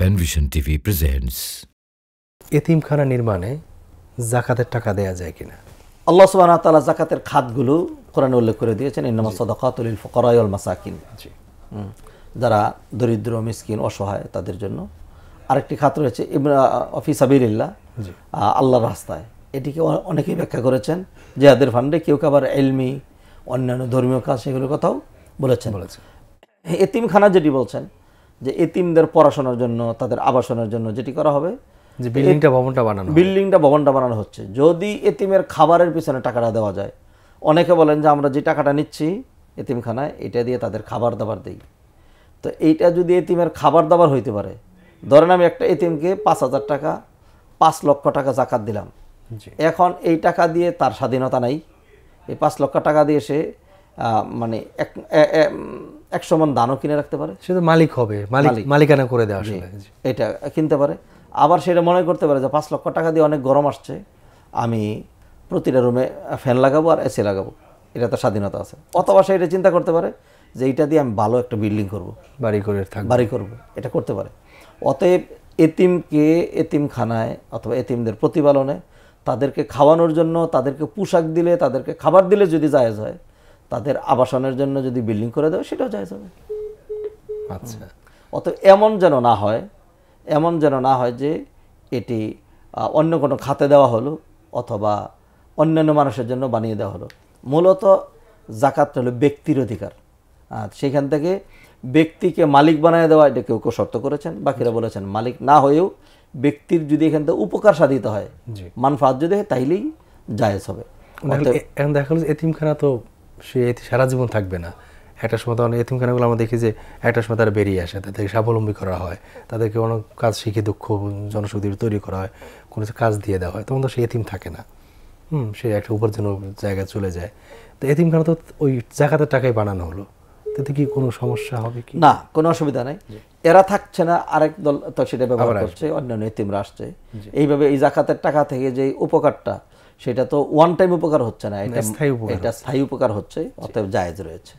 Panvision TV presents এতিমখানা নির্মাণে জাকাতের টাকা দেয়া যায় কিনা আল্লাহ সুবাহ তালা জাকাতের খাতগুলো কোরআনে উল্লেখ করে দিয়েছেন ইনামা সদকাতুল ফকরায়ল মাসাকিন যারা দরিদ্র মিসকিন অসহায় তাদের জন্য আরেকটি খাত রয়েছে ইমরা অফিস আবিল্লা আল্লাহর রাস্তায় এটিকে অনেকেই ব্যাখ্যা করেছেন যে জেহাদের ফান্ডে কেউ আবার এলমি অন্যান্য ধর্মীয় কাজ সেগুলোর কথাও বলেছেন বলেছেন এতিমখানা যেটি বলছেন যে এতিমদের পড়াশোনার জন্য তাদের আবাসনের জন্য যেটি করা হবে যে বিল্ডিংটা ভবনটা বানানো বিল্ডিংটা ভবনটা বানানো হচ্ছে যদি এতিমের খাবারের পিছনে টাকাটা দেওয়া যায় অনেকে বলেন যে আমরা যে টাকাটা নিচ্ছি এতিমখানায় এটা দিয়ে তাদের খাবার দাবার দিই তো এইটা যদি এতিমের খাবার দাবার হইতে পারে ধরেন আমি একটা এতিমকে পাঁচ হাজার টাকা পাঁচ লক্ষ টাকা জাকাত দিলাম এখন এই টাকা দিয়ে তার স্বাধীনতা নাই এই পাঁচ লক্ষ টাকা দিয়ে সে মানে এক সমান দানও কিনে রাখতে পারে সে তো মালিক হবে মালিক মালিকানা করে দেওয়া এটা কিনতে পারে আবার সেটা মনে করতে পারে যে পাঁচ লক্ষ টাকা দিয়ে অনেক গরম আসছে আমি প্রতিটা রুমে ফ্যান লাগাবো আর এসি লাগাবো এটা তার স্বাধীনতা আছে অথবা সে এটা চিন্তা করতে পারে যে এটা দিয়ে আমি ভালো একটা বিল্ডিং করব বাড়ি করে বাড়ি করব এটা করতে পারে অতএব এতিমকে এতিমখানায় অথবা এতিমদের প্রতিপালনে তাদেরকে খাওয়ানোর জন্য তাদেরকে পোশাক দিলে তাদেরকে খাবার দিলে যদি জায়েজ হয় তাদের আবাসনের জন্য যদি বিল্ডিং করে দেওয়া সেটাও যায় যাবে আচ্ছা অত এমন যেন না হয় এমন যেন না হয় যে এটি অন্য কোনো খাতে দেওয়া হলো অথবা অন্যান্য মানুষের জন্য বানিয়ে দেওয়া হলো মূলত জাকাতটা হলো ব্যক্তির অধিকার আর সেখান থেকে ব্যক্তিকে মালিক বানিয়ে দেওয়া এটা কেউ কেউ শর্ত করেছেন বাকিরা বলেছেন মালিক না হয়েও ব্যক্তির যদি এখান থেকে উপকার সাধিত হয় মানফাত যদি হয় তাইলেই জায়েজ হবে এখন দেখা গেল এতিমখানা তো সে সারা জীবন থাকবে না একটা সময় তখন এতিমখানাগুলো আমরা দেখি যে একটা সময় তারা বেরিয়ে আসে তাদেরকে স্বাবলম্বী করা হয় তাদেরকে অনেক কাজ শিখে দক্ষ জনশক্তি তৈরি করা হয় কোনো কাজ দিয়ে দেওয়া হয় তখন তো সে এতিম থাকে না হুম সে একটা উপার্জনের জায়গায় চলে যায় তো খানা তো ওই জায়গাতে টাকায় বানানো হলো তাতে কি কোনো সমস্যা হবে কি না কোনো অসুবিধা নাই এরা থাকছে না আরেক দল তো সেটা ব্যবহার করছে অন্যান্য এতিমরা আসছে এইভাবে এই জাকাতের টাকা থেকে যে উপকারটা সেটা তো ওয়ান টাইম উপকার হচ্ছে না এটা স্থায়ী উপকার হচ্ছে অতএব জায়েজ রয়েছে